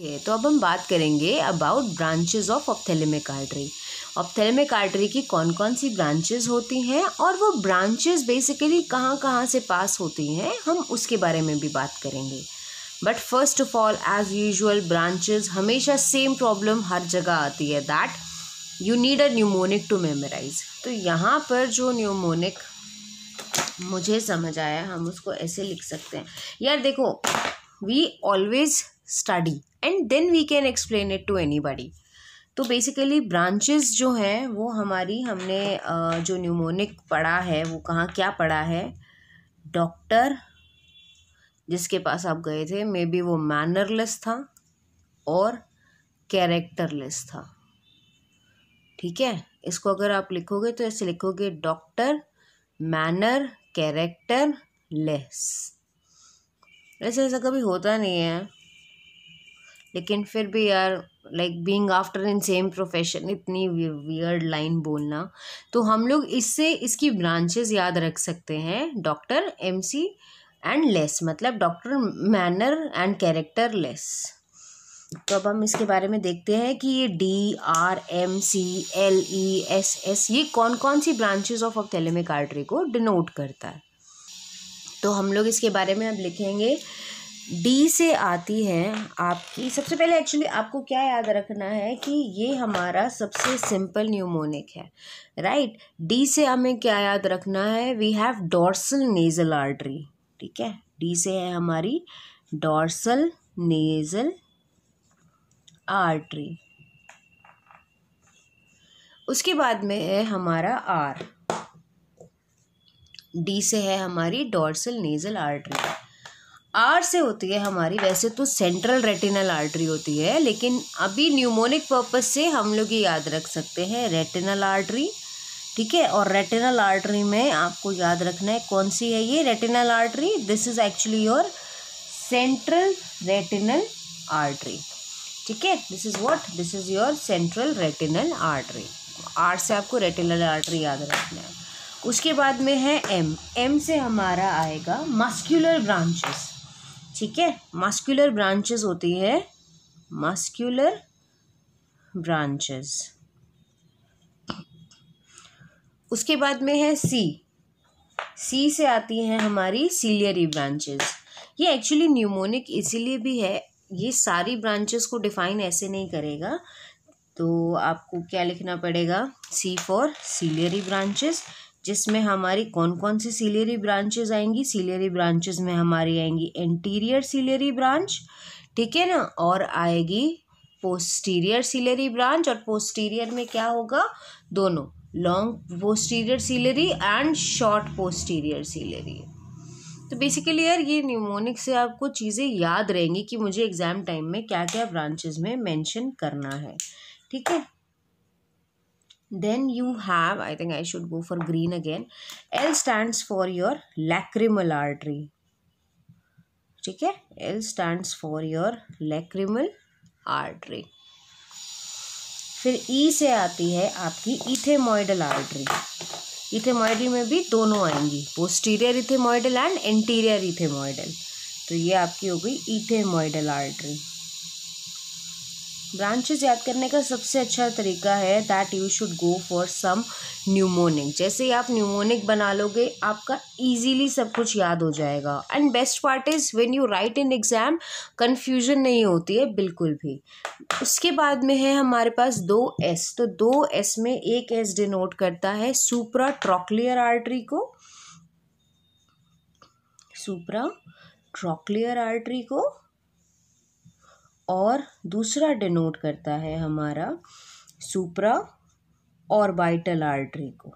Okay तो अब हम बात करेंगे about branches of ophthalmic artery ophthalmic artery की कौन कौन सी ब्रांचेज होती हैं और वो ब्रांचेज बेसिकली कहाँ कहाँ से पास होती हैं हम उसके बारे में भी बात करेंगे but first of all as usual branches हमेशा सेम प्रॉब्लम हर जगह आती है that you need a mnemonic to memorize तो यहाँ पर जो न्यूमोनिक मुझे समझ आया हम उसको ऐसे लिख सकते हैं यार देखो we always study and then we can explain it to anybody तो बेसिकली ब्रांचेस जो हैं वो हमारी हमने जो न्यूमोनिक पढ़ा है वो कहाँ क्या पढ़ा है डॉक्टर जिसके पास आप गए थे मे बी वो मैनरलेस था और कैरेक्टरलेस था ठीक है इसको अगर आप लिखोगे तो ऐसे लिखोगे डॉक्टर मैनर कैरेक्टर लेस ऐसे ऐसा कभी होता नहीं है लेकिन फिर भी यार like being after in same profession इतनी वियर्ड लाइन बोलना तो हम लोग इससे इसकी ब्रांचेस याद रख सकते हैं doctor M C and less मतलब doctor manner and characterless तो अब हम इसके बारे में देखते हैं कि ये D R M C L E S S ये कौन कौन सी ब्रांचेस ऑफ ऑप्थेलेमिक आर्ट्री को डिनोट करता है तो हम लोग इसके बारे में अब लिखेंगे डी से आती है आपकी सबसे पहले एक्चुअली आपको क्या याद रखना है कि ये हमारा सबसे सिंपल न्यूमोनिक है राइट right? डी से हमें क्या याद रखना है we have dorsal nasal artery ठीक है डी से है हमारी डॉर्सल नेजल आर्टरी उसके बाद में है हमारा आर डी से है हमारी डॉर्सल नेजल आर्टरी आर से होती है हमारी वैसे तो सेंट्रल रेटिनल आर्टरी होती है लेकिन अभी न्यूमोनिक पर्पस से हम लोग ये याद रख सकते हैं रेटिनल आर्टरी ठीक है और रेटिनल आर्टरी में आपको याद रखना है कौन सी है ये retinal artery this is actually your central retinal artery ठीक है this is what this is your central retinal artery R से आपको रेटिनल आर्टरी याद रखना है उसके बाद में है एम एम से हमारा आएगा मस्क्यूलर ब्रांचेस ठीक है मस्कुलर ब्रांचेस होती है मस्कुलर ब्रांचेस उसके बाद में है सी सी से आती हैं हमारी सीलियरी ब्रांचेस ये एक्चुअली न्यूमोनिक इसीलिए भी है ये सारी ब्रांचेस को डिफाइन ऐसे नहीं करेगा तो आपको क्या लिखना पड़ेगा सी फॉर सीलियरी ब्रांचेस जिसमें हमारी कौन कौन सी सीलियरी ब्रांचेज आएंगी सीलियरी ब्रांचेज में हमारी आएंगी एंटीरियर सीलियरी ब्रांच ठीक है ना और आएगी पोस्टीरियर सीलरी ब्रांच और पोस्टीरियर में क्या होगा दोनों long posterior ciliary and short posterior ciliary तो बेसिकली यार ये न्यूमोनिक से आपको चीज़ें याद रहेंगी कि मुझे एग्ज़ाम टाइम में क्या क्या ब्रांचेज में मेंशन करना है ठीक है then you have i think i should go for green again l stands for your lacrimal artery ठीक है L stands for your lacrimal artery फिर ई e से आती है आपकी इथेमोइडल आर्टरी इथेमोइडल में भी दोनों आएंगी posterior ethmoidal and interior ethmoidal तो ये आपकी हो गई इथेमोइडल आर्टरी ब्रांचेज याद करने का सबसे अच्छा तरीका है that you should go for some mnemonic जैसे ही आप न्यूमोनिक बना लोगे आपका इजीली सब कुछ याद हो जाएगा and best part is when you write in exam confusion नहीं होती है बिल्कुल भी उसके बाद में है हमारे पास दो एस तो दो एस में एक एस डिनोट करता है सुपरा ट्रॉक्लियर आर्टरी को सुपरा ट्रॉक्लियर आर्टरी को और दूसरा डिनोट करता है हमारा सुप्रा बाइटल आर्टरी को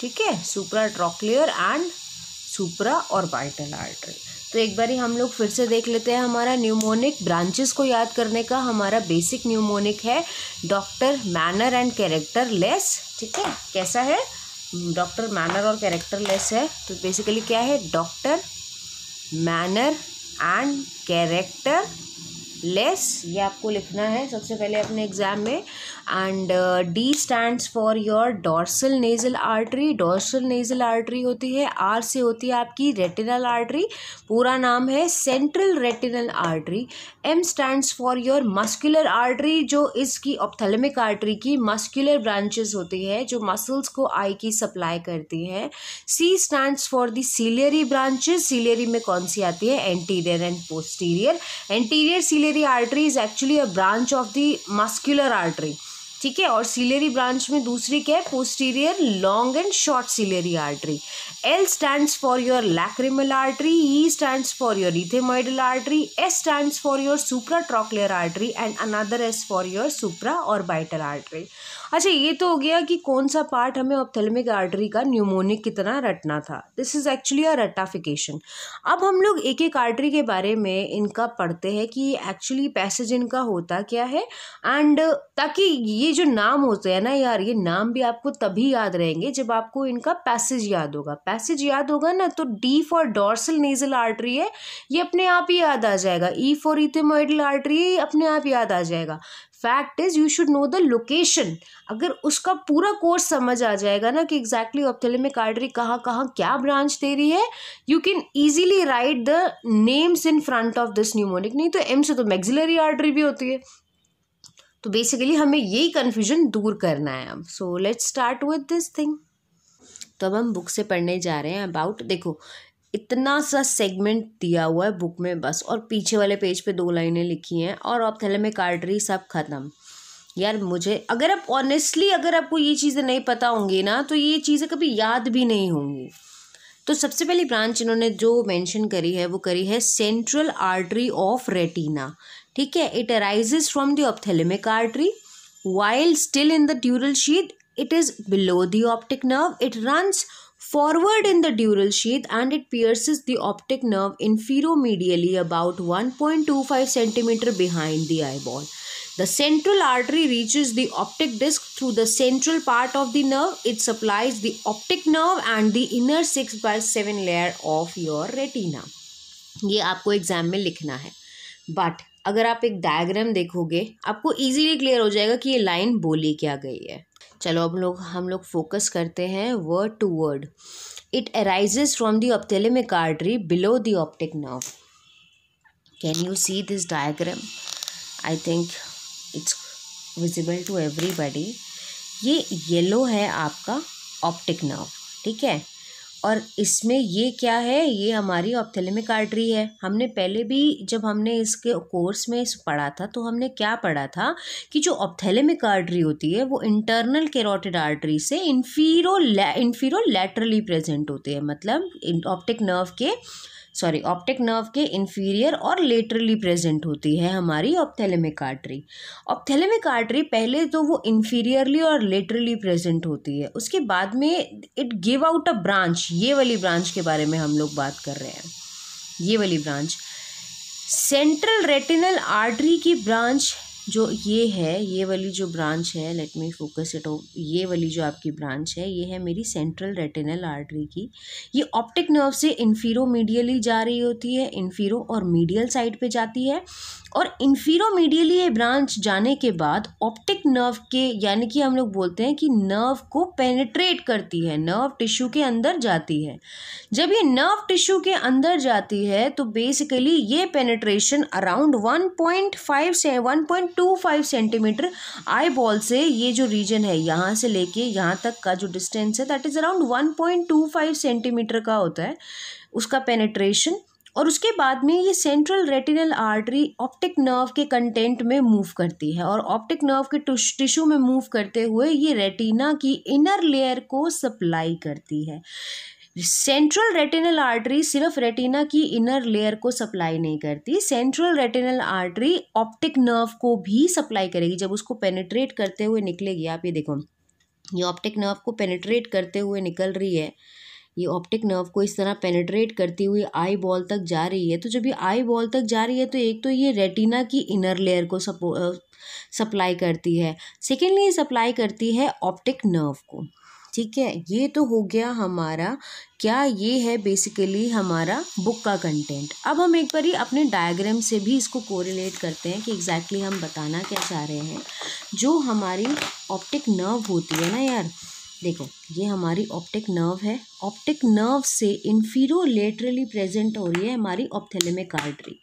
ठीक है सुप्रा trochlear and supra orbital artery तो एक बार ही हम लोग फिर से देख लेते हैं हमारा न्यूमोनिक ब्रांचेस को याद करने का हमारा बेसिक न्यूमोनिक है doctor manner and characterless ठीक है कैसा है डॉक्टर मैनर और कैरेक्टर लेस है तो बेसिकली क्या है doctor manner and characterless ये आपको लिखना है सबसे पहले अपने एग्ज़ाम में and D stands for your dorsal nasal artery dorsal nasal artery होती है आर से होती है आपकी रेटिनल आर्टरी पूरा नाम है central retinal artery M stands for your muscular artery जो इसकी ऑप्थलमिक आर्टरी की मस्कुलर ब्रांचेस होती है जो मसल्स को आई की सप्लाई करती है C stands for the ciliary branches ciliary में कौन सी आती है anterior and posterior anterior ciliary artery is actually a branch of the muscular artery ठीक है और सिलेरी ब्रांच में दूसरी क्या है posterior long and short ciliary artery L stand for your lacrimal artery E stand for your ethmoidal artery S stand for your supratrochlear artery and another S for your supra orbital artery अच्छा ये तो हो गया कि कौन सा part हमें ophthalmic artery का न्यूमोनिक कितना रटना था दिस इज़ एक्चुअली अ रटाफिकेशन अब हम लोग एक एक आर्टरी के बारे में इनका पढ़ते हैं कि एक्चुअली पैसेज इनका होता क्या है एंड ताकि ये जो नाम होते हैं ना यार ये नाम भी आपको तभी याद रहेंगे जब आपको इनका पैसेज याद होगा पैसेज याद होगा ना तो D for dorsal nasal artery है ये अपने आप ही याद आ जाएगा ई फॉर इथेमोइडल आर्टरी अपने आप याद आ जाएगा fact is you should know the location अगर उसका पूरा कोर्स समझ आ जाएगा ना कि एग्जैक्टली ऑप्थेलेमिक आर्टरी कहाँ कहाँ क्या ब्रांच दे रही है you can easily write the names in front of this mnemonic नहीं तो एम से तो मैग्जिलरी आर्टरी भी होती है तो बेसिकली हमें यही कन्फ्यूजन दूर करना है अब so let's start with this thing तो अब हम बुक से पढ़ने जा रहे हैं अबाउट देखो इतना सा सेगमेंट दिया हुआ है बुक में बस और पीछे वाले पेज पे दो लाइनें लिखी हैं और ऑप्थेलमिक आर्टरी सब ख़त्म यार मुझे अगर आप ऑनेस्टली अगर आपको ये चीज़ें नहीं पता होंगी ना तो ये चीज़ें कभी याद भी नहीं होंगी तो सबसे पहली ब्रांच इन्होंने जो मेंशन करी है वो करी है सेंट्रल आर्टरी ऑफ रेटिना ठीक है it arises from the ophthalmic artery while still in the dural sheath it is below the optic nerve it runs forward in the dural sheath and it pierces the optic nerve inferomedially about 1.25 cm behind the eyeball. The central artery reaches the optic disc through the central part of the nerve. It supplies the optic nerve and the inner 6 by 7 layer of your retina. ye aapko exam mein likhna hai but अगर आप एक diagram देखोगे आपको easily clear हो जाएगा कि ये line बोली क्या गई है चलो अब लोग हम लोग फोकस करते हैं word to word it arises from the में artery below the optic nerve can you see this diagram I think it's visible to everybody ये येलो है आपका ऑप्टिक नर्व ठीक है और इसमें ये क्या है ये हमारी ऑप्थेलेमिक आर्टरी है हमने पहले भी जब हमने इसके कोर्स में इस पढ़ा था तो हमने क्या पढ़ा था कि जो ऑप्थेलेमिक आर्टरी होती है वो इंटरनल कैरोटिड आर्टरी से इन्फीरो इन्फीरो लेटरली प्रेजेंट होते हैं मतलब ऑप्टिक नर्व के सॉरी ऑप्टिक नर्व के इन्फीरियर और लेटरली प्रेजेंट होती है हमारी ऑप्थेलेमिक आर्टरी ऑप्थेलेमिक आर्टरी पहले तो वो इन्फीरियरली और लेटरली प्रेजेंट होती है उसके बाद में it give out a branch ये वाली ब्रांच के बारे में हम लोग बात कर रहे हैं ये वाली ब्रांच सेंट्रल रेटिनल आर्टरी की ब्रांच जो ये है ये वाली जो ब्रांच है let me focus it off ये वाली जो आपकी ब्रांच है ये है मेरी सेंट्रल रेटिनल आर्टरी की ये ऑप्टिक नर्व से इन्फीरो मीडियली जा रही होती है इन्फीरो और मीडियल साइड पे जाती है और इन्फीरोमीडियली ये ब्रांच जाने के बाद ऑप्टिक नर्व के यानी कि हम लोग बोलते हैं कि नर्व को पेनिट्रेट करती है नर्व टिश्यू के अंदर जाती है जब ये नर्व टिश्यू के अंदर जाती है तो बेसिकली ये पेनिट्रेशन अराउंड 1.5 से वन सेंटीमीटर आई बॉल से ये जो रीजन है यहाँ से लेके यहाँ तक का जो डिस्टेंस है that is around one centimetre का होता है उसका पेनिट्रेशन और उसके बाद में ये central retinal artery optic nerve के कंटेंट में मूव करती है और ऑप्टिक नर्व के टिश्यू में मूव करते हुए ये रेटिना की इनर लेयर को सप्लाई करती है सेंट्रल रेटिनल आर्टरी सिर्फ रेटिना की इनर लेयर को सप्लाई नहीं करती central retinal artery optic nerve को भी सप्लाई करेगी जब उसको पेनिट्रेट करते हुए निकलेगी आप ये देखो ये ऑप्टिक नर्व को पेनिट्रेट करते हुए निकल रही है ये ऑप्टिक नर्व को इस तरह पेनेट्रेट करती हुई आई बॉल तक जा रही है तो जब ये आई बॉल तक जा रही है तो एक तो ये रेटिना की इनर लेयर को सपो सप्लाई करती है सेकेंडली ये सप्लाई करती है ऑप्टिक नर्व को ठीक है ये तो हो गया हमारा क्या ये है बेसिकली हमारा बुक का कंटेंट अब हम एक बार ही अपने डायग्राम से भी इसको कोरिलेट करते हैं कि एग्जैक्टली exactly हम बताना क्या चाह रहे हैं जो हमारी ऑप्टिक नर्व होती है ना यार देखो ये हमारी ऑप्टिक नर्व है ऑप्टिक नर्व से इन्फीरोलेटरली प्रेजेंट हो रही है हमारी ऑप्थेलेमिक आर्टरी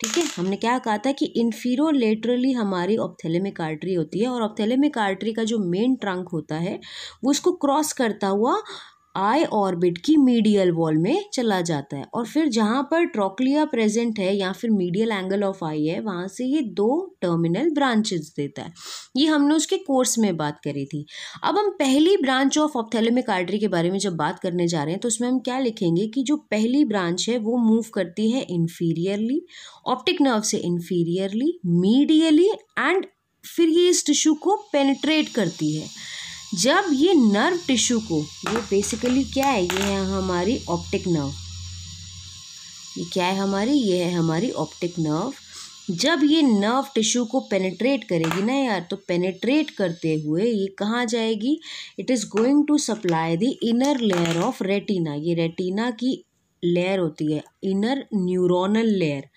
ठीक है हमने क्या कहा था कि इन्फीरोलेटरली हमारी ऑप्थेलेमिक आर्टरी होती है और ऑप्थेलेमिक आर्टरी का जो मेन ट्रंक होता है वो उसको क्रॉस करता हुआ आई ऑर्बिट की मीडियल वॉल में चला जाता है और फिर जहाँ पर ट्रोकलिया प्रेजेंट है या फिर मीडियल एंगल ऑफ आई है वहाँ से ये दो टर्मिनल ब्रांचेस देता है ये हमने उसके कोर्स में बात करी थी अब हम पहली ब्रांच ऑफ ऑप्थेलोमिक आर्टरी के बारे में जब बात करने जा रहे हैं तो उसमें हम क्या लिखेंगे कि जो पहली ब्रांच है वो मूव करती है इन्फीरियरली ऑप्टिक नर्व से इन्फीरियरली मीडियली एंड फिर ये इस टिश्यू को पेनिट्रेट करती है जब ये नर्व टिश्यू को ये बेसिकली क्या है ये है हमारी ऑप्टिक नर्व ये क्या है हमारी ये है हमारी ऑप्टिक नर्व जब ये नर्व टिश्यू को पेनेट्रेट करेगी ना यार तो पेनेट्रेट करते हुए ये कहाँ जाएगी it is going to supply the inner layer of retina ये रेटिना की लेयर होती है इनर न्यूरोनल लेयर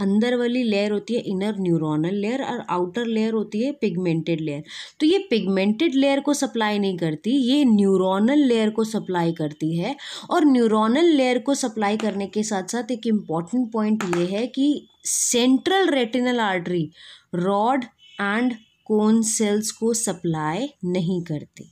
अंदर वाली लेयर होती है इनर न्यूरोनल लेयर और आउटर लेयर होती है पिगमेंटेड लेयर तो ये पिगमेंटेड लेयर को सप्लाई नहीं करती ये न्यूरोनल लेयर को सप्लाई करती है और न्यूरोनल लेयर को सप्लाई करने के साथ साथ एक इम्पॉर्टेंट पॉइंट ये है कि central retinal artery rod and cone cells को सप्लाई नहीं करती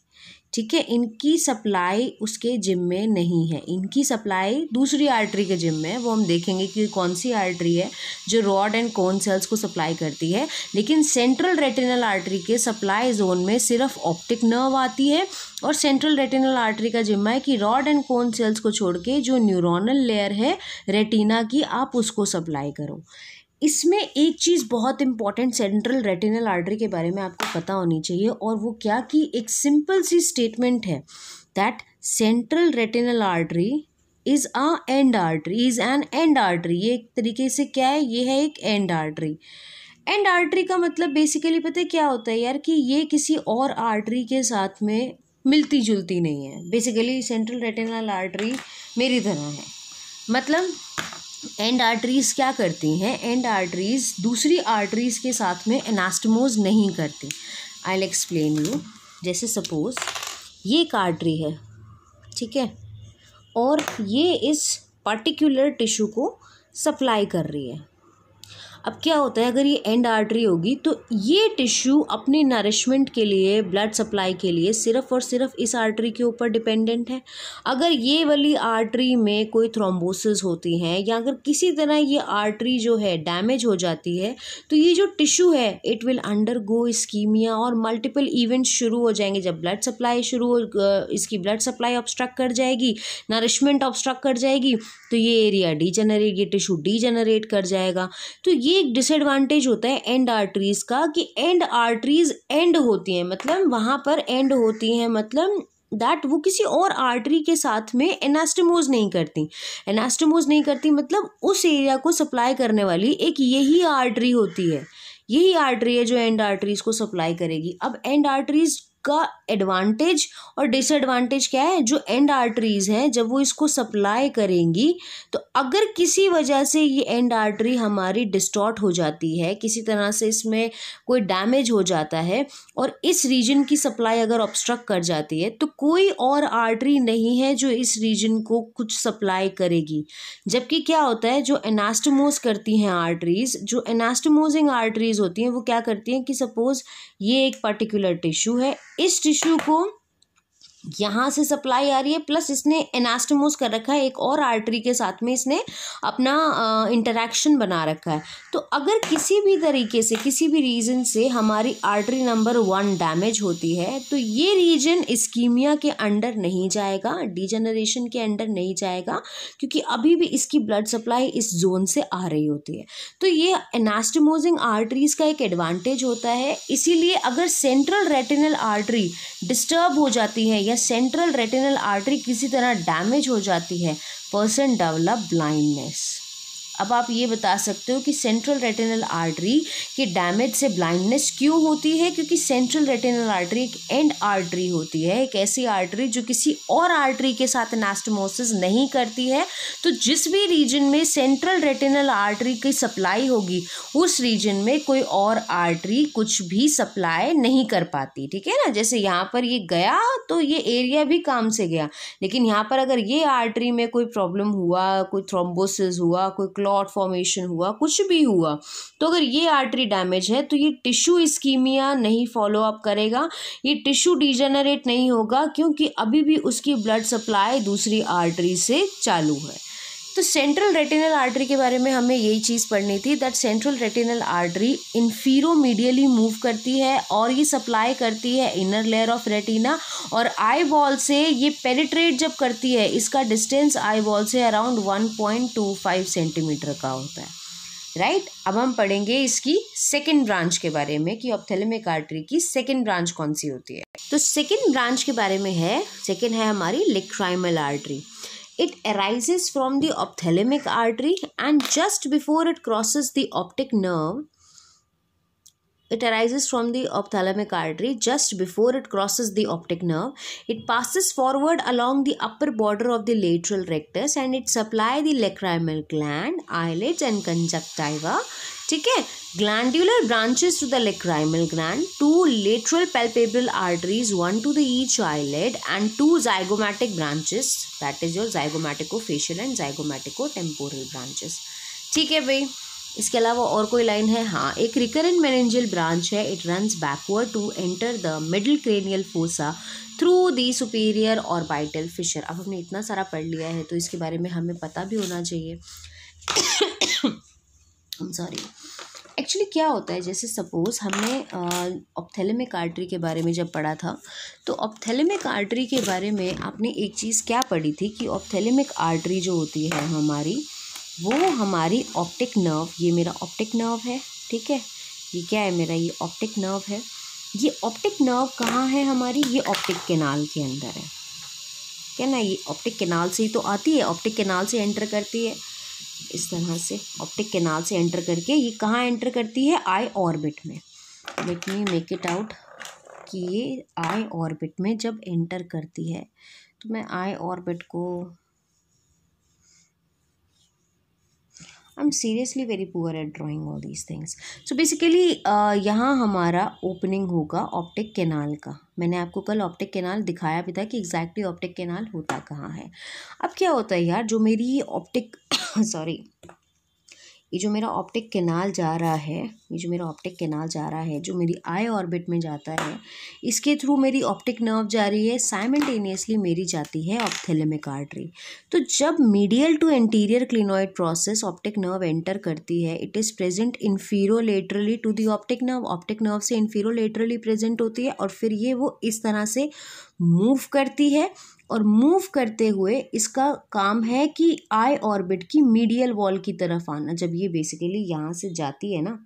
ठीक है इनकी सप्लाई उसके जिम में नहीं है इनकी सप्लाई दूसरी आर्टरी के जिम में है वो हम देखेंगे कि कौन सी आर्टरी है जो रॉड एंड कोन सेल्स को सप्लाई करती है लेकिन सेंट्रल रेटिनल आर्टरी के सप्लाई जोन में सिर्फ ऑप्टिक नर्व आती है और सेंट्रल रेटिनल आर्टरी का जिम्मा है कि रॉड एंड कोन सेल्स को छोड़ के जो न्यूरोनल लेयर है रेटिना की आप उसको सप्लाई करो इसमें एक चीज़ बहुत इंपॉर्टेंट सेंट्रल रेटिनल आर्टरी के बारे में आपको पता होनी चाहिए और वो क्या कि एक सिंपल सी स्टेटमेंट है that central retinal artery is a end artery is an end artery ये एक तरीके से क्या है ये है एक एंड आर्टरी एंड आर्टरी का मतलब बेसिकली पता है क्या होता है यार कि ये किसी और आर्टरी के साथ में मिलती जुलती नहीं है बेसिकली सेंट्रल रेटिनल आर्टरी मेरी तरह है मतलब एंड आर्टरीज क्या करती हैं एंड आर्टरीज दूसरी आर्टरीज के साथ में एनास्टमोज नहीं करती आई एक्सप्लेन यू जैसे सपोज ये एक आर्टरी है ठीक है और ये इस पर्टिकुलर टिश्यू को सप्लाई कर रही है अब क्या होता है अगर ये एंड आर्टरी होगी तो ये टिश्यू अपने नरिशमेंट के लिए ब्लड सप्लाई के लिए सिर्फ और सिर्फ इस आर्टरी के ऊपर डिपेंडेंट है अगर ये वाली आर्टरी में कोई थ्रोम्बोसिस होती हैं या अगर किसी तरह ये आर्टरी जो है डैमेज हो जाती है तो ये जो टिश्यू है it will undergo ischemia और मल्टीपल इवेंट्स शुरू हो जाएंगे जब ब्लड सप्लाई शुरू इसकी ब्लड सप्लाई ऑब्स्ट्रक्ट कर जाएगी नरिशमेंट ऑब्स्ट्रक्ट कर जाएगी तो ये एरिया डी जनरेट ये टिश्यू डी जनरेट कर जाएगा तो ये ये एक डिसएडवांटेज होता है एंड आर्टरीज़ का कि एंड आर्टरीज़ एंड होती हैं मतलब वहाँ पर एंड होती हैं मतलब दैट वो किसी और आर्टरी के साथ में एनास्टमोज नहीं करती एनास्टमोज नहीं करती मतलब उस एरिया को सप्लाई करने वाली एक यही आर्टरी होती है यही आर्टरी है जो एंड आर्टरीज़ को सप्लाई करेगी अब एंड आर्टरीज़ का एडवांटेज और डिसएडवांटेज क्या है जो एंड आर्टरीज हैं जब वो इसको सप्लाई करेंगी तो अगर किसी वजह से ये एंड आर्टरी हमारी डिस्टॉर्ट हो जाती है किसी तरह से इसमें कोई डैमेज हो जाता है और इस रीजन की सप्लाई अगर ऑब्स्ट्रक कर जाती है तो कोई और आर्टरी नहीं है जो इस रीजन को कुछ सप्लाई करेगी जबकि क्या होता है जो एनास्टमोज करती हैं आर्टरीज जो एनास्टमोजिंग आर्टरीज होती हैं वो क्या करती हैं कि सपोज़ ये एक पर्टिकुलर टिश्यू है इस टिश्यू को यहाँ से सप्लाई आ रही है प्लस इसने एनास्टमोस कर रखा है एक और आर्टरी के साथ में इसने अपना इंटरेक्शन बना रखा है तो अगर किसी भी तरीके से किसी भी रीज़न से हमारी आर्टरी नंबर वन डैमेज होती है तो ये रीजन स्कीमिया के अंडर नहीं जाएगा डिजनरेशन के अंडर नहीं जाएगा क्योंकि अभी भी इसकी ब्लड सप्लाई इस जोन से आ रही होती है तो ये एनास्टमोजिंग आर्टरीज़ का एक एडवांटेज होता है इसीलिए अगर सेंट्रल रेटिनल आर्टरी डिस्टर्ब हो जाती है या सेंट्रल रेटिनल आर्टरी किसी तरह डैमेज हो जाती है पर्सन डेवलप ब्लाइंडनेस अब आप ये बता सकते हो कि सेंट्रल रेटिनल आर्टरी के डैमेज से ब्लाइंडनेस क्यों होती है क्योंकि सेंट्रल रेटिनल आर्टरी एक एंड आर्टरी होती है एक ऐसी आर्टरी जो किसी और आर्टरी के साथ नास्टमोसिस नहीं करती है तो जिस भी रीजन में सेंट्रल रेटिनल आर्टरी की सप्लाई होगी उस रीजन में कोई और आर्टरी कुछ भी सप्लाई नहीं कर पाती ठीक है ना जैसे यहाँ पर ये गया तो ये एरिया भी काम से गया लेकिन यहाँ पर अगर ये आर्टरी में कोई प्रॉब्लम हुआ कोई थ्रोम्बोसिस हुआ कोई क्लॉट फॉर्मेशन हुआ कुछ भी हुआ तो अगर ये आर्टरी डैमेज है तो ये टिश्यू इस्कीमिया नहीं फॉलो अप करेगा ये टिश्यू डिजेनरेट नहीं होगा क्योंकि अभी भी उसकी ब्लड सप्लाई दूसरी आर्टरी से चालू है तो सेंट्रल रेटिनल आर्टरी के बारे में हमें यही चीज़ पढ़नी थी that central retinal artery inferomedially move करती है और ये सप्लाई करती है इनर लेयर ऑफ रेटिना और आई बॉल से ये पेनिट्रेट जब करती है इसका डिस्टेंस आई बॉल से around one point two five centimetre का होता है राइट right? अब हम पढ़ेंगे इसकी सेकेंड ब्रांच के बारे में कि ऑप्थेलमिक आर्टरी की सेकेंड ब्रांच कौन सी होती है तो सेकेंड ब्रांच के बारे में है सेकेंड है हमारी lacrimal artery It arises from the ophthalmic artery and just before it crosses the optic nerve, it arises from the ophthalmic artery just before it crosses the optic nerve. It passes forward along the upper border of the lateral rectus and it supply the lacrimal gland, eyelids and conjunctiva ठीक है glandular branches to the lacrimal gland to lateral one to the each the and to zygomatic branches that is your zygomaticofacial and zygomaticotemporal branches ठीक है भाई इसके अलावा और कोई line है हाँ एक रिकरेंट मेनेंजियल ब्रांच है it runs backward to enter the middle cranial fossa through the superior और बाइटल फिशर अब हमने इतना सारा पढ़ लिया है तो इसके बारे में हमें पता भी होना चाहिए सॉरी एक्चुअली क्या होता है जैसे सपोज़ हमने ऑप्थेलेमिक आर्टरी के बारे में जब पढ़ा था तो ऑप्थेलेमिक आर्टरी के बारे में आपने एक चीज़ क्या पढ़ी थी कि ऑप्थेलेमिक आर्टरी जो होती है हमारी वो हमारी ऑप्टिक नर्व ये मेरा ऑप्टिक नर्व है ठीक है ये क्या है मेरा ये ऑप्टिक नर्व है ये ऑप्टिक नर्व कहाँ है हमारी ये ऑप्टिक केनाल के अंदर है क्या ना ये ऑप्टिक केनाल से ही तो आती है ऑप्टिक केनाल से एंटर करती है इस तरह से ऑप्टिक केनाल से एंटर करके ये कहाँ एंटर करती है आई ऑर्बिट में let me make it out कि ये आई ऑर्बिट में जब एंटर करती है तो मैं आई ऑर्बिट को I am seriously very poor at drawing all these things so basically यहाँ हमारा ओपनिंग होगा ऑप्टिक केनाल का मैंने आपको कल ऑप्टिक केनाल दिखाया भी था कि एग्जैक्टली ऑप्टिक केनाल होता कहाँ है अब क्या होता है यार जो मेरी ऑप्टिक सॉरी ये जो मेरा ऑप्टिक केनाल जा रहा है ये जो मेरा ऑप्टिक केनाल जा रहा है जो मेरी आई ऑर्बिट में जाता है इसके थ्रू मेरी ऑप्टिक नर्व जा रही है साइमल्टेनियसली मेरी जाती है ऑप्थेलेमिक आर्टरी तो जब medial to anterior clinoid process optic nerve enter करती है it is present inferolaterally to the optic nerve optic nerve से इन्फीरोलेटरली प्रेजेंट होती है और फिर ये वो इस तरह से मूव करती है और मूव करते हुए इसका काम है कि आई ऑर्बिट की मीडियल वॉल की तरफ आना जब ये बेसिकली यहाँ से जाती है ना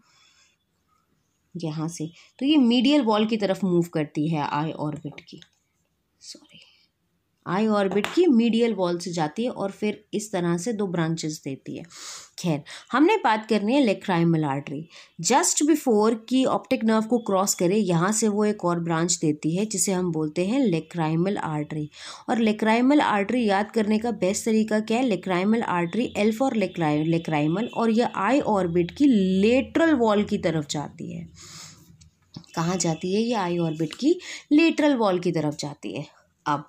यहाँ से तो ये मीडियल वॉल की तरफ मूव करती है आई ऑर्बिट की आई ऑर्बिट की मीडियल वॉल से जाती है और फिर इस तरह से दो ब्रांचेस देती है खैर हमने बात करनी है लेक्राइमल आर्टरी जस्ट बिफोर कि ऑप्टिक नर्व को क्रॉस करे यहाँ से वो एक और ब्रांच देती है जिसे हम बोलते हैं लेक्राइमल आर्टरी और लेक्राइमल आर्टरी याद करने का बेस्ट तरीका क्या है लेक्राइमल आर्टरी एल्फ और लेक्राइमल और यह आई ऑर्बिट की लेटरल वॉल की तरफ जाती है कहाँ जाती है ये आई ऑर्बिट की लेटरल वॉल की तरफ जाती है अब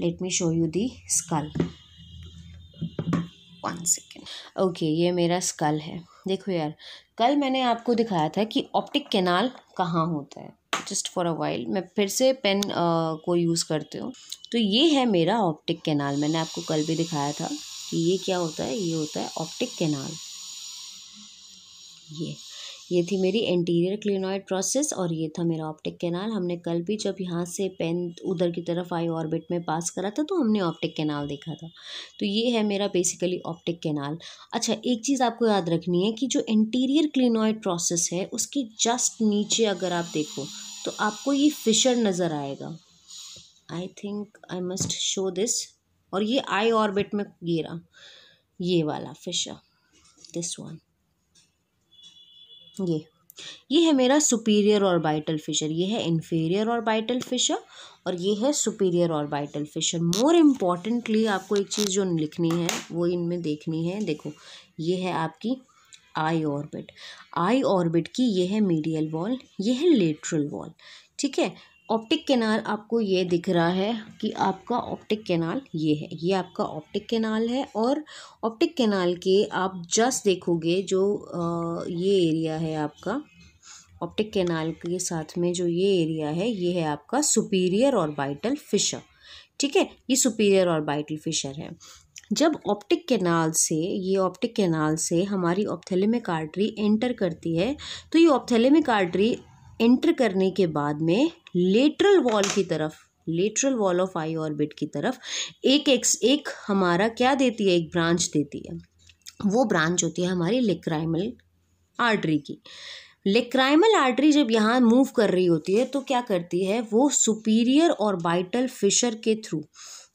let me show you the skull one second okay ये मेरा स्कल है देखो यार कल मैंने आपको दिखाया था कि ऑप्टिक केनाल कहाँ होता है जस्ट फॉर अ वाइल मैं फिर से पेन uh, को यूज़ करती हूँ तो ये है मेरा ऑप्टिक केनाल मैंने आपको कल भी दिखाया था कि ये क्या होता है ये होता है ऑप्टिक केनाल ये ये थी मेरी एंटीरियर क्लिनॉइड प्रोसेस और ये था मेरा ऑप्टिक कैनाल हमने कल भी जब यहाँ से पेन उधर की तरफ आई ऑर्बिट में पास करा था तो हमने ऑप्टिक कैनाल देखा था तो ये है मेरा बेसिकली ऑप्टिक कैनाल अच्छा एक चीज़ आपको याद रखनी है कि जो एंटीरियर क्लिनॉइड प्रोसेस है उसके जस्ट नीचे अगर आप देखो तो आपको ये फिशर नज़र आएगा I think I must show this और ये आई ऑर्बिट में गिरा ये वाला फिशर दिस वन ये ये है मेरा सुपीरियर ऑर्बिटल फिशर ये है इन्फीरियर ऑर्बिटल फिशर और ये है superior orbital fissure more importantly आपको एक चीज़ जो लिखनी है वो इनमें देखनी है देखो ये है आपकी आई ऑर्बिट आई ऑर्बिट की ये है मीडियल वॉल ये है लेटरल वॉल ठीक है ऑप्टिक केनाल आपको ये दिख रहा है कि आपका ऑप्टिक केनाल ये है ये आपका ऑप्टिक केनाल है और ऑप्टिक केनाल के आप जस्ट देखोगे जो ये एरिया है आपका ऑप्टिक केनाल के साथ में जो ये एरिया है ये है आपका सुपीरियर ऑर्बिटल फिशर ठीक है ये सुपीरियर ऑर्बिटल फिशर है जब ऑप्टिक केनाल से ये ऑप्टिक केनाल से हमारी ऑप्थेलेमिक आर्टरी एंटर करती है तो ये ऑप्थेलेमिक आर्टरी एंटर करने के बाद में लेटरल वॉल की तरफ lateral wall of eye orbit की तरफ एक एक्स एक हमारा क्या देती है एक ब्रांच देती है वो ब्रांच होती है हमारी लेक्राइमल आर्टरी की लेक्राइमल आर्टरी जब यहाँ मूव कर रही होती है तो क्या करती है वो सुपीरियर और बाइटल फिशर के थ्रू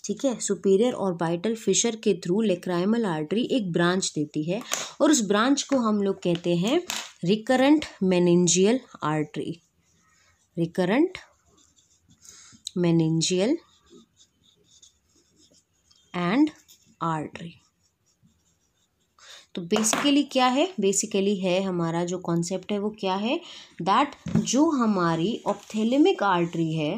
ठीक है सुपीरियर और बाइटल फिशर के थ्रू लेक्राइमल आर्टरी एक ब्रांच देती है और उस ब्रांच को हम लोग कहते हैं recurrent meningeal artery recurrent meningeal and artery तो बेसिकली क्या है बेसिकली है हमारा जो कॉन्सेप्ट है वो क्या है दैट जो हमारी ऑप्थेलेमिक आर्टरी है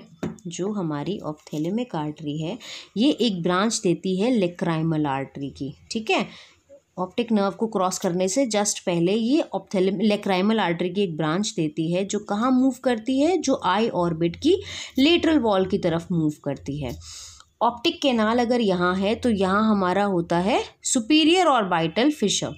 जो हमारी ऑप्थेलेमिक आर्टरी है ये एक ब्रांच देती है लेक्राइमल आर्टरी की ठीक है ऑप्टिक नर्व को क्रॉस करने से जस्ट पहले ये ऑप्थेलम लेक्राइमल आर्टरी की एक ब्रांच देती है जो कहाँ मूव करती है जो आई ऑर्बिट की लेटरल वॉल की तरफ मूव करती है ऑप्टिक केनाल अगर यहाँ है तो यहाँ हमारा होता है superior orbital fissure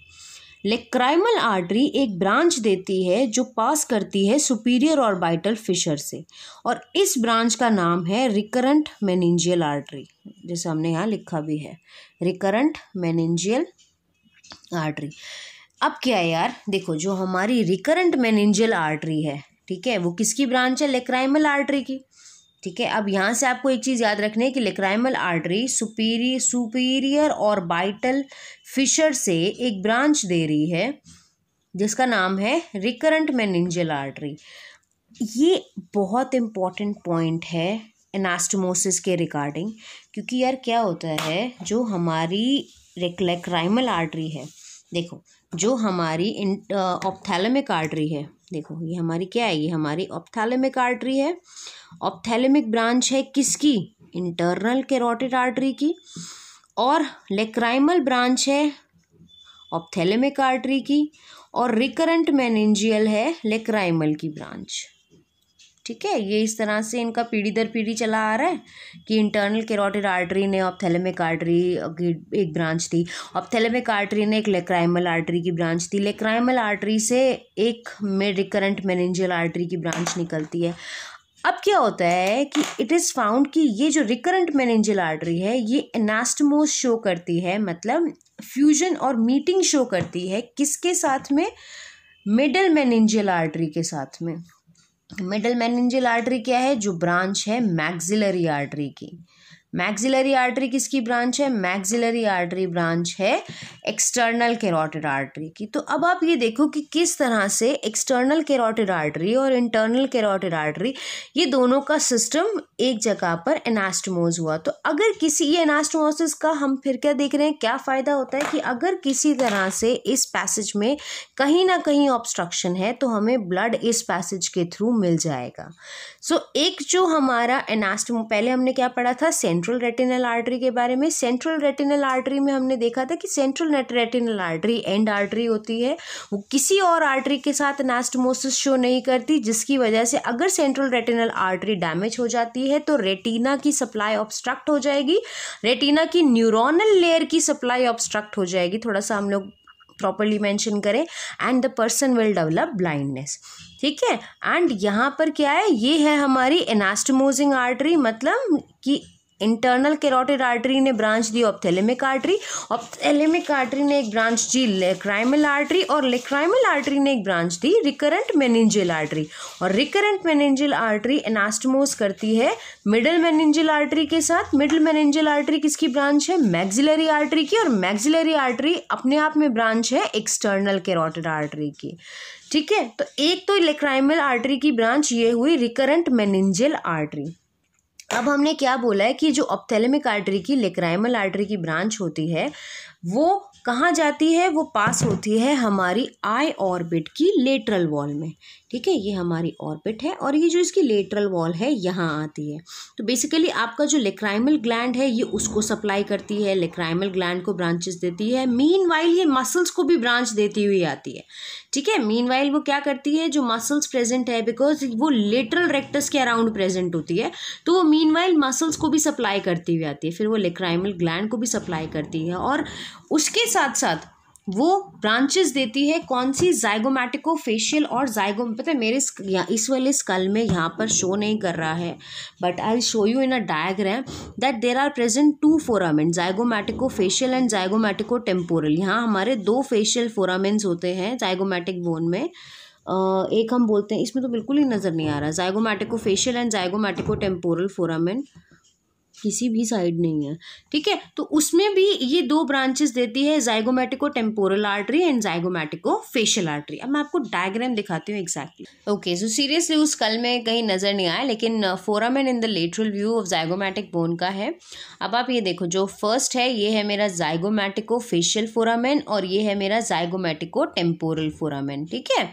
lacrimal artery एक ब्रांच देती है जो पास करती है सुपीरियर ऑर्बिटल फिशर से और इस ब्रांच का नाम है रिकरेंट मैनेंजियल आर्टरी जैसे हमने यहाँ लिखा भी है रिकरेंट मैनेंजियल आर्टरी अब क्या है यार देखो जो हमारी रिकरेंट मैनेंजियल आर्टरी है ठीक है वो किसकी ब्रांच है लेक्राइमल आर्टरी की ठीक है अब यहाँ से आपको एक चीज़ याद रखनी है कि लेक्राइमल आर्टरी सुपीरी सुपीरियर और बाइटल फिशर से एक ब्रांच दे रही है जिसका नाम है रिकरेंट मैनेंजियल आर्टरी ये बहुत इम्पॉर्टेंट पॉइंट है एनास्टमोसिस के रिगार्डिंग क्योंकि यार क्या होता है जो हमारी रेक्लेक्राइमल आर्टरी है देखो जो हमारी ऑप्थैलमिक आर्टरी है देखो ये हमारी क्या है ये हमारी ऑप्थैलमिक आर्टरी है ऑप्थैलमिक ब्रांच है किसकी इंटरनल कैरोटिड आर्टरी की और लेक्राइमल ब्रांच है ऑप्थैलमिक आर्टरी की और रिकरेंट मैनेंजियल है लेक्राइमल की ब्रांच ठीक है ये इस तरह से इनका पीढ़ी दर पीढ़ी चला आ रहा है कि इंटरनल कैरोटिड आर्टरी ने ऑपथेलेमिक आर्टरी की एक ब्रांच थी ऑपथेलेमिक आर्टरी ने एक लेक्राइमल आर्टरी की ब्रांच थी लेक्राइमल आर्टरी से एक में रिकरेंट मेनेंजियल आर्टरी की ब्रांच निकलती है अब क्या होता है कि इट इज़ फाउंड कि ये जो रिकरेंट मेनेंजियल आर्टरी है ये एनास्टमोस शो करती है मतलब फ्यूजन और मीटिंग शो करती है किसके साथ में मिडल मेनेंजियल आर्टरी के साथ में मिडल मेनिनजियल आर्टरी क्या है जो ब्रांच है मैग्जिलरी आर्टरी की मैक्सिलरी आर्टरी किसकी ब्रांच है मैक्सिलरी आर्टरी ब्रांच है एक्सटर्नल कैरोटिड आर्टरी की तो अब आप ये देखो कि किस तरह से एक्सटर्नल कैरोटिड आर्टरी और इंटरनल कैरोटिड आर्टरी ये दोनों का सिस्टम एक जगह पर एनास्टमोज हुआ तो अगर किसी ये एनास्टमोसिस का हम फिर क्या देख रहे हैं क्या फ़ायदा होता है कि अगर किसी तरह से इस पैसेज में कहीं ना कहीं ऑब्स्ट्रक्शन है तो हमें ब्लड इस पैसेज के थ्रू मिल जाएगा सो so, एक जो हमारा एनास्टमो पहले हमने क्या पढ़ा था सेंट्रल सेंट्रल रेटिनल आर्टरी के बारे में सेंट्रल रेटिनल आर्टरी में हमने देखा था कि central net retinal artery end artery होती है वो किसी और आर्टरी के साथ नास्टमोसिस शो नहीं करती जिसकी वजह से अगर सेंट्रल रेटिनल आर्टरी डैमेज हो जाती है तो रेटिना की सप्लाई ऑब्स्ट्रक्ट हो जाएगी रेटिना की न्यूरोनल लेयर की सप्लाई ऑब्स्ट्रक्ट हो जाएगी थोड़ा सा हम लोग प्रॉपरली मैंशन करें and the person will develop blindness ठीक है एंड यहाँ पर क्या है ये है हमारी एनास्टमोजिंग आर्टरी मतलब कि इंटरनल कैरोटिड आर्टरी ने ब्रांच दी ऑप्थेलेमिक आर्टरी ऑप्थेलेमिक आर्टरी ने एक ब्रांच दी लेक्राइमल आर्टरी और लेक्राइमल आर्टरी ने एक ब्रांच दी रिकरेंट मेनिंजियल आर्टरी और रिकरेंट मेनिंजियल आर्टरी एनास्टमोस करती है मिडल मेनिंजियल आर्टरी के साथ मिडिल मेनिंजियल आर्टरी किसकी ब्रांच है मैग्जिलरी आर्टरी की और मैग्जिलरी आर्टरी अपने आप में ब्रांच है एक्सटर्नल कैरोटिड आर्टरी की ठीक है तो एक तो लेक्राइमल आर्टरी की ब्रांच ये हुई रिकरेंट मेनिंजियल आर्टरी अब हमने क्या बोला है कि जो ऑप्थेलेमिक आर्टरी की लेक्राइमल आर्टरी की ब्रांच होती है वो कहाँ जाती है वो पास होती है हमारी आई ऑर्बिट की लेटरल वॉल में ठीक है ये हमारी ऑर्बिट है और ये जो इसकी लेटरल वॉल है यहाँ आती है तो बेसिकली आपका जो लेक्राइमल ग्लैंड है ये उसको सप्लाई करती है लेक्राइमल ग्लैंड को ब्रांचेस देती है मीन ये मसल्स को भी ब्रांच देती हुई आती है ठीक है मीन वो क्या करती है जो मसल्स प्रेजेंट है बिकॉज वो लेटरल रेक्टस के अराउंड प्रेजेंट होती है तो वो मीनवाइल मसल्स को भी सप्लाई करती हुई आती है फिर वो लेक्राइमल ग्लैंड को भी सप्लाई करती है और उसके साथ साथ वो ब्रांचेस देती है कौन सी जाइगोमेटिको फेशियल और जाइगो पता है मेरे इस वाले स्कल में यहाँ पर शो नहीं कर रहा है but I show you in a diagram that there are present two foramen zygomaticofacial and zygomaticotemporal यहाँ हमारे दो फेशियल फोरामेंट्स होते हैं जाइगोमेटिक बोन में एक हम बोलते हैं इसमें तो बिल्कुल ही नज़र नहीं आ रहा zygomaticofacial and zygomaticotemporal foramen किसी भी साइड नहीं है ठीक है तो उसमें भी ये दो ब्रांचेस देती है zygomaticotemporal artery and zygomaticofacial artery अब मैं आपको डायग्राम दिखाती हूँ एक्जैक्टली ओके सो सीरियसली उस कल में कहीं नज़र नहीं आया लेकिन foramen in the lateral view of zygomatic bone का है अब आप ये देखो जो फर्स्ट है ये है मेरा जायगोमेटिको फेशियल फोरामेन और ये है मेरा जायगोमेटिको टेम्पोरल फोरामेन ठीक है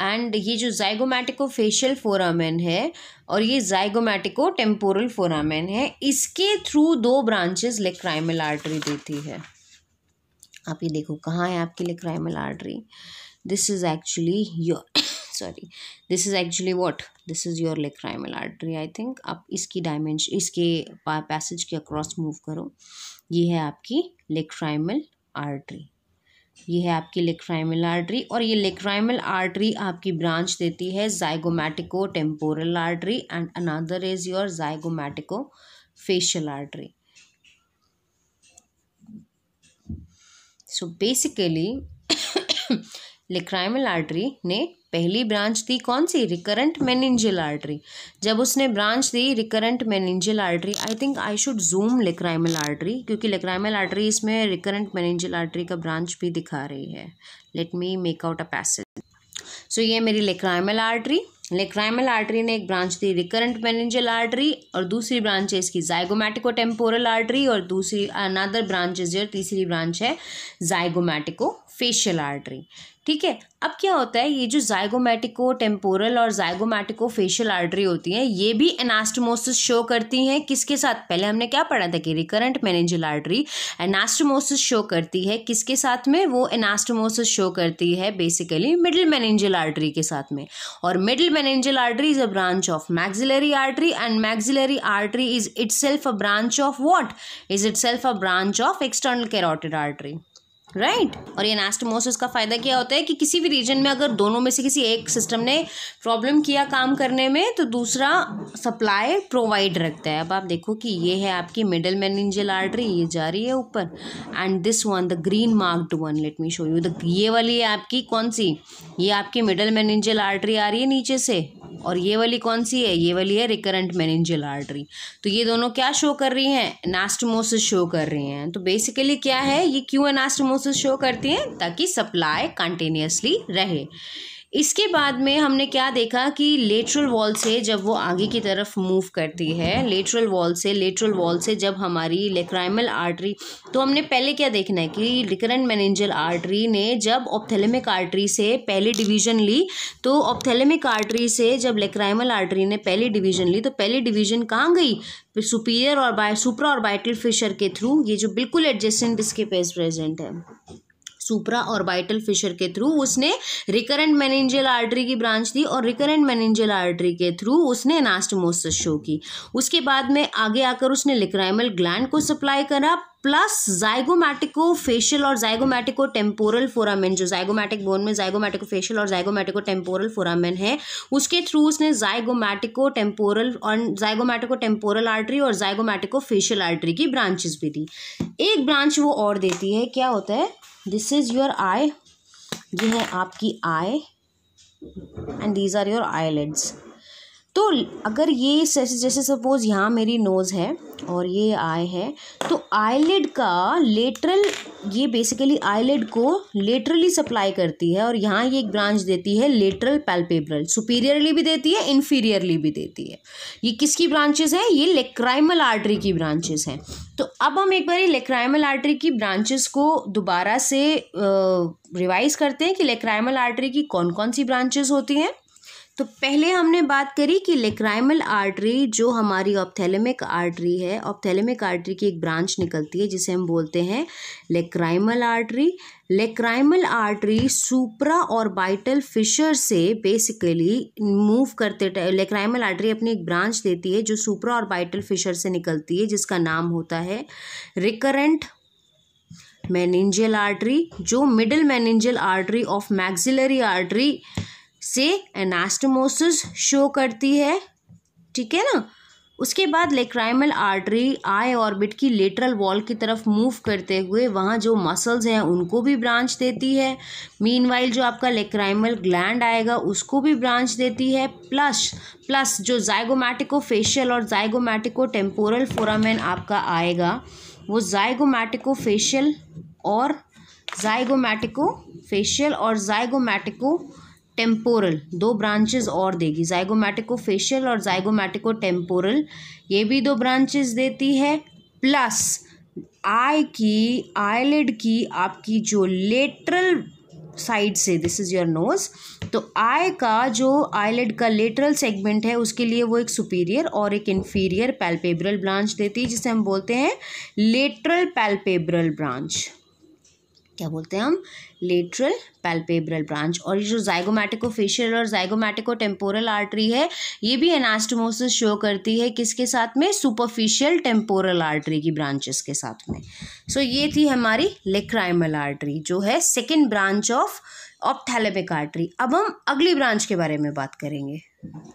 एंड ये जो जाइगोमैटिको फेशियल फोरामेन है और ये जाइगोमैटिको टेम्पोरल फोरामेन है इसके थ्रू दो ब्रांचेस लेक्राइमल आर्टरी देती है आप ये देखो कहाँ है आपकी lacrimal artery this is actually your sorry this is actually what this is your lacrimal artery I think आप इसकी डायमेंशन इसके पैसेज के अक्रॉस मूव करो ये है आपकी लेक्राइमल आर्टरी ये है आपकी लेक्राइमल आर्टरी और ये लेक्राइमल आर्टरी आपकी ब्रांच देती है zygomaticotemporal artery and another is your zygomaticofacial artery so basically lacrimal artery ने पहली ब्रांच दी कौन सी रिकरेंट मेनिंजल आर्टरी जब उसने ब्रांच दी recurrent meningeal artery I think I should zoom lacrimal artery क्योंकि लिक्राइमल आर्टरी इसमें recurrent meningeal artery का branch भी दिखा रही है let me make out a passage so ये मेरी लेक्राइमल आर्टरी लेक्राइमल आर्टरी ने एक ब्रांच दी रिकरेंट मेनेंजल आर्टरी और दूसरी ब्रांच है इसकी जाइगोमैटिको टेम्पोरल आर्टरी और दूसरी अनदर ब्रांच इज योर तीसरी ब्रांच है जाइगोमैटिको फेशियल आर्टरी ठीक है अब क्या होता है ये जो जायगोमेटिको टेम्पोरल और जायगोमेटिको फेशियल आर्टरी होती हैं ये भी एनास्टमोसिस शो करती हैं किसके साथ पहले हमने क्या पढ़ा था कि recurrent meningeal artery anastomosis show करती है किसके साथ में वो एनास्टमोसिस शो करती है बेसिकली मिडिल मैनेजल आर्टरी के साथ में और middle meningeal artery is a branch of maxillary artery and maxillary artery is itself a branch of what is itself a branch of external carotid artery right right? और ये नास्टमोसिस का फ़ायदा क्या होता है कि किसी भी रीजन में अगर दोनों में से किसी एक सिस्टम ने प्रॉब्लम किया काम करने में तो दूसरा सप्लाई प्रोवाइड रखता है अब आप देखो कि ये है आपकी मिडल मैनिंजल आर्टरी ये जा रही है ऊपर and this one the green marked one let me show you the ये वाली है आपकी कौन सी ये आपकी मिडल मैनिंजल आर्ट्री आ रही है नीचे से और ये वाली कौन सी है ये वाली है रिकरेंट मैनेंजियल आर्टरी तो ये दोनों क्या शो कर रही हैं नास्टमोसिस शो कर रही हैं तो बेसिकली क्या है ये क्यों एनास्टमोसिस शो करती हैं ताकि सप्लाई कंटिन्यूसली रहे इसके बाद में हमने क्या देखा कि लेटरल वॉल से जब वो आगे की तरफ मूव करती है लेटरल वॉल से लेटरल वॉल से जब हमारी लेक्राइमल आर्टरी तो हमने पहले क्या देखना है कि रिकरेंट मैनेंजल आर्टरी ने जब ऑप्थेलेमिक आर्टरी से पहली डिवीजन ली तो ऑप्थेलेमिक आर्टरी से जब लेक्राइमल आर्टरी ने पहली डिवीजन ली तो पहली डिवीजन कहाँ गई सुपीरियर और बाय सुप्रा और बाइटल फिशर के थ्रू ये जो बिल्कुल एडजस्टेंट इसके पेज प्रेजेंट है सुप्रा बाइटल फिशर के थ्रू उसने रिकरेंट मैनेंजियल आर्टरी की ब्रांच दी और रिकरेंट मैनेंजियल आर्टरी के थ्रू उसने एनास्टमोसिस शो की उसके बाद में आगे आकर उसने लिक्राइमल ग्लैंड को सप्लाई करा प्लस जाइगोमैटिको फेशियल और जाइगोमैटिको टेम्पोरल फोरामेन जो जाइगोमैटिक बोन में जाइगोमैटिको फेशियल और जाइगोमैटिको टेम्पोरल फोरामेन है उसके थ्रू उसने जाइगोमैटिको टेम्पोरल और जाइगोमैटिको टेम्पोरल आर्टरी और जाइगोमैटिको फेशियल आर्टरी की ब्रांचेस भी दी एक ब्रांच वो और देती है क्या होता है दिस इज योर आई ये है आपकी eye and these are your eyelids तो अगर ये जैसे जैसे सपोज़ यहाँ मेरी नोज़ है और ये आई है तो आईलेड का लेटरल ये बेसिकली आईलेड को लेटरली सप्लाई करती है और यहाँ ये एक ब्रांच देती है लेटरल पैल्पेब्रल सुपीरियरली भी देती है इन्फीरियरली भी देती है ये किसकी ब्रांचेस हैं ये लेक्राइमल आर्टरी की ब्रांचेस हैं तो अब हम एक बार ये लेक्राइमल आर्टरी की ब्रांचेस को दोबारा से रिवाइज़ करते हैं कि लेक्राइमल आर्टरी की कौन कौन सी ब्रांचेस होती हैं तो पहले हमने बात करी कि लेक्राइमल आर्टरी जो हमारी ऑप्थेलेमिक आर्टरी है ऑप्थेलेमिक आर्टरी की एक ब्रांच निकलती है जिसे हम बोलते हैं lacrimal artery lacrimal artery और बाइटल फिशर से बेसिकली मूव करते लेक्राइमल आर्टरी अपनी एक ब्रांच देती है जो सुप्रा और बाइटल फिशर से निकलती है जिसका नाम होता है रिकरेंट मैनेंजियल आर्टरी जो middle meningeal artery of maxillary artery से एनास्टमोसिस शो करती है ठीक है ना उसके बाद लेक्राइमल आर्टरी आई ऑर्बिट की लेटरल वॉल की तरफ मूव करते हुए वहाँ जो मसल्स हैं उनको भी ब्रांच देती है मीनवाइल जो आपका लेक्राइमल ग्लैंड आएगा उसको भी ब्रांच देती है प्लस प्लस जो जाइगोमैटिको फेशियल और जाइगोमैटिको टेम्पोरल फोरामेन आपका आएगा वो जाइगोमैटिको फेशियल और जाइगोमैटिको फेशियल और जाइगोमैटिको टेम्पोरल दो ब्रांचेस और देगी जाइगोमेटिको फेशियल और जाइगोमेटिको टेम्पोरल ये भी दो ब्रांचेस देती है प्लस आई की आईलेड की आपकी जो लेटरल साइड से दिस इज़ योर नोज तो आई का जो आईलेड का लेटरल सेगमेंट है उसके लिए वो एक सुपीरियर और एक इन्फीरियर पैल्पेब्रल ब्रांच देती है जिसे हम बोलते हैं लेटरल पैल्पेब्रल ब्रांच क्या बोलते हैं हम लेटरल पैल्पेब्रल ब्रांच और ये जो जाइगोमैटिको फेशियल और जाइगोमैटिको टेम्पोरल आर्टरी है ये भी एनास्टोमोसिस शो करती है किसके साथ में सुपरफिशियल टेम्पोरल आर्टरी की ब्रांचेस के साथ में सो so, ये थी हमारी लेक्राइमल आर्टरी जो है second branch of ophthalmic artery अब हम अगली ब्रांच के बारे में बात करेंगे